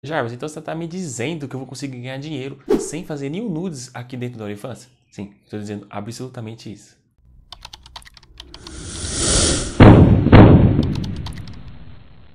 Jarvis, então você está me dizendo que eu vou conseguir ganhar dinheiro sem fazer nenhum nudes aqui dentro da OnlyFans? Sim, estou dizendo absolutamente isso.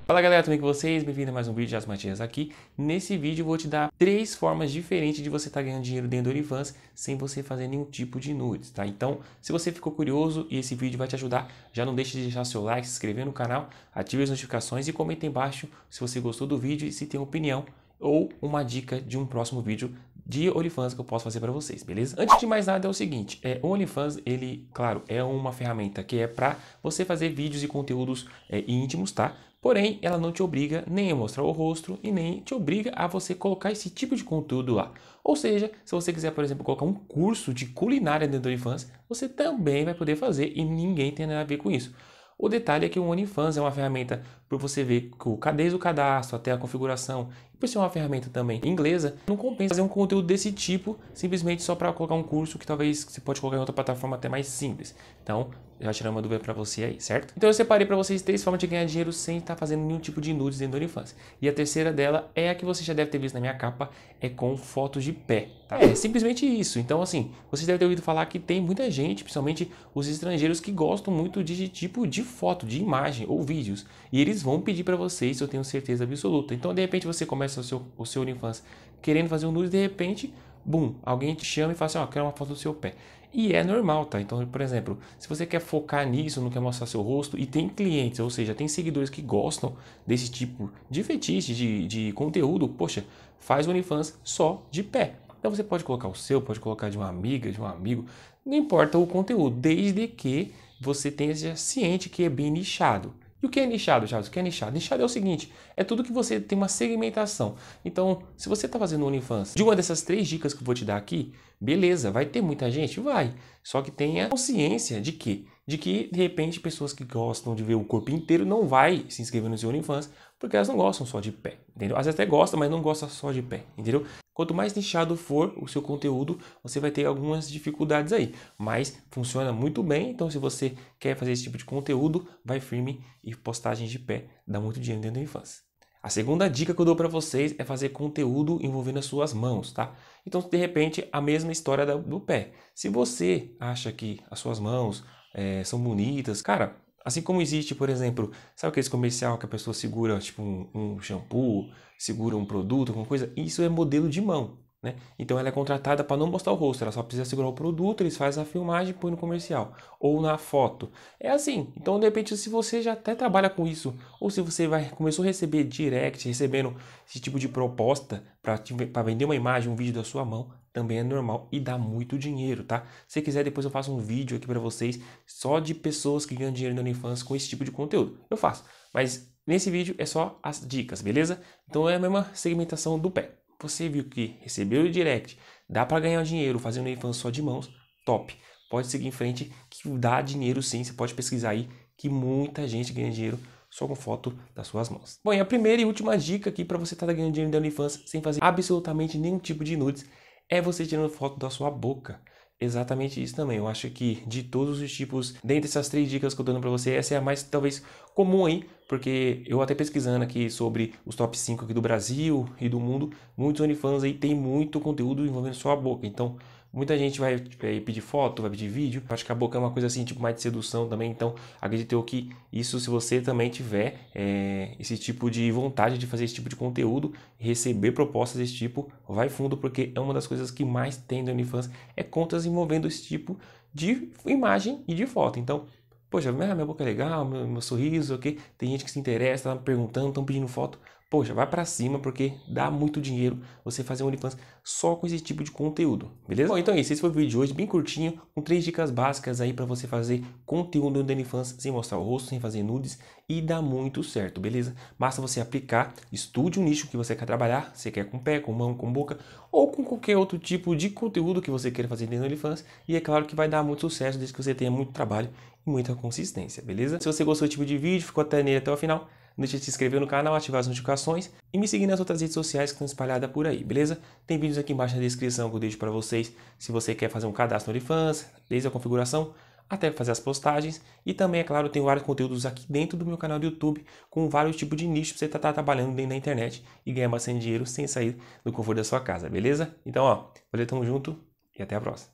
Fala galera, tudo bem com vocês? Bem-vindo a mais um vídeo de As Matias aqui. Nesse vídeo eu vou te dar três formas diferentes de você estar tá ganhando dinheiro dentro do OnlyFans sem você fazer nenhum tipo de nudes, tá? Então, se você ficou curioso e esse vídeo vai te ajudar, já não deixe de deixar seu like, se inscrever no canal, ative as notificações e comente embaixo se você gostou do vídeo e se tem opinião ou uma dica de um próximo vídeo de OnlyFans que eu posso fazer para vocês, beleza? Antes de mais nada é o seguinte, é, o OnlyFans, ele, claro, é uma ferramenta que é para você fazer vídeos e conteúdos é, íntimos, tá? Porém, ela não te obriga nem a mostrar o rosto e nem te obriga a você colocar esse tipo de conteúdo lá. Ou seja, se você quiser, por exemplo, colocar um curso de culinária dentro do OnlyFans, você também vai poder fazer e ninguém tem nada a ver com isso. O detalhe é que o OnlyFans é uma ferramenta para você ver desde o cadastro até a configuração por ser uma ferramenta também inglesa, não compensa fazer um conteúdo desse tipo simplesmente só para colocar um curso que talvez você pode colocar em outra plataforma até mais simples. Então, já tirei uma dúvida para você aí, certo? Então eu separei para vocês três formas de ganhar dinheiro sem estar tá fazendo nenhum tipo de nudes dentro da infância. E a terceira dela é a que você já deve ter visto na minha capa, é com fotos de pé, tá? É simplesmente isso. Então assim, você deve ter ouvido falar que tem muita gente, principalmente os estrangeiros que gostam muito de tipo de foto, de imagem ou vídeos, e eles vão pedir para vocês, eu tenho certeza absoluta. Então de repente você começa criança, o seu, o seu infância, querendo fazer um nude, de repente, bum, alguém te chama e fala assim, ó, oh, quero uma foto do seu pé. E é normal, tá? Então, por exemplo, se você quer focar nisso, não quer mostrar seu rosto, e tem clientes, ou seja, tem seguidores que gostam desse tipo de fetiche, de, de conteúdo, poxa, faz o OnlyFans só de pé. Então você pode colocar o seu, pode colocar de uma amiga, de um amigo, não importa o conteúdo, desde que você tenha ciente que é bem nichado. E o que é nichado, Charles? O que é nichado? Nichado é o seguinte, é tudo que você tem uma segmentação. Então, se você está fazendo OnlyFans, de uma dessas três dicas que eu vou te dar aqui, beleza, vai ter muita gente? Vai. Só que tenha consciência de que, de que, de repente, pessoas que gostam de ver o corpo inteiro não vai se inscrever no seu OnlyFans, porque elas não gostam só de pé, entendeu? Às vezes até gostam, mas não gostam só de pé, entendeu? Quanto mais nichado for o seu conteúdo, você vai ter algumas dificuldades aí, mas funciona muito bem. Então, se você quer fazer esse tipo de conteúdo, vai firme e postagens de pé dá muito dinheiro dentro da infância. A segunda dica que eu dou para vocês é fazer conteúdo envolvendo as suas mãos, tá? Então, de repente, a mesma história do pé. Se você acha que as suas mãos é, são bonitas, cara, Assim como existe, por exemplo, sabe aquele comercial que a pessoa segura tipo um, um shampoo, segura um produto, alguma coisa? Isso é modelo de mão, né? Então ela é contratada para não mostrar o rosto, ela só precisa segurar o produto, eles fazem a filmagem e põem no comercial ou na foto. É assim. Então de repente se você já até trabalha com isso ou se você vai começou a receber direct, recebendo esse tipo de proposta para vender uma imagem, um vídeo da sua mão, também é normal e dá muito dinheiro, tá? Se quiser, depois eu faço um vídeo aqui para vocês só de pessoas que ganham dinheiro na OnlyFans com esse tipo de conteúdo. Eu faço, mas nesse vídeo é só as dicas, beleza? Então é a mesma segmentação do pé. Você viu que recebeu o direct, dá para ganhar dinheiro fazendo OnlyFans só de mãos, top. Pode seguir em frente que dá dinheiro sim, você pode pesquisar aí que muita gente ganha dinheiro só com foto das suas mãos. Bom, e a primeira e última dica aqui para você estar tá ganhando dinheiro da OnlyFans sem fazer absolutamente nenhum tipo de nudes é você tirando foto da sua boca. Exatamente isso também. Eu acho que de todos os tipos, dentre essas três dicas que eu tô dando para você, essa é a mais talvez comum aí, porque eu até pesquisando aqui sobre os top 5 aqui do Brasil e do mundo, muitos OnlyFans aí tem muito conteúdo envolvendo sua boca. Então, Muita gente vai é, pedir foto, vai pedir vídeo. Acho que a boca é uma coisa assim, tipo, mais de sedução também. Então, acredito que isso, se você também tiver é, esse tipo de vontade de fazer esse tipo de conteúdo, receber propostas desse tipo, vai fundo, porque é uma das coisas que mais tem do OnlyFans, é contas envolvendo esse tipo de imagem e de foto. Então, poxa, ah, minha boca é legal, meu, meu sorriso, ok? Tem gente que se interessa, tá me perguntando, estão pedindo foto. Poxa, vai para cima porque dá muito dinheiro você fazer um OnlyFans só com esse tipo de conteúdo, beleza? Bom, então é isso. Esse foi o vídeo de hoje, bem curtinho, com três dicas básicas aí para você fazer conteúdo no OnlyFans sem mostrar o rosto, sem fazer nudes e dá muito certo, beleza? Basta você aplicar, estude o um nicho que você quer trabalhar, se quer com pé, com mão, com boca ou com qualquer outro tipo de conteúdo que você queira fazer dentro do OnlyFans e é claro que vai dar muito sucesso desde que você tenha muito trabalho e muita consistência, beleza? Se você gostou do tipo de vídeo, ficou até nele até o final, não deixe de se inscrever no canal, ativar as notificações e me seguir nas outras redes sociais que estão espalhadas por aí, beleza? Tem vídeos aqui embaixo na descrição que eu deixo para vocês se você quer fazer um cadastro de fãs, desde a configuração até fazer as postagens. E também, é claro, tem vários conteúdos aqui dentro do meu canal do YouTube com vários tipos de nichos para você estar tá, tá trabalhando dentro da internet e ganhar bastante dinheiro sem sair do conforto da sua casa, beleza? Então, ó, valeu, tamo junto e até a próxima.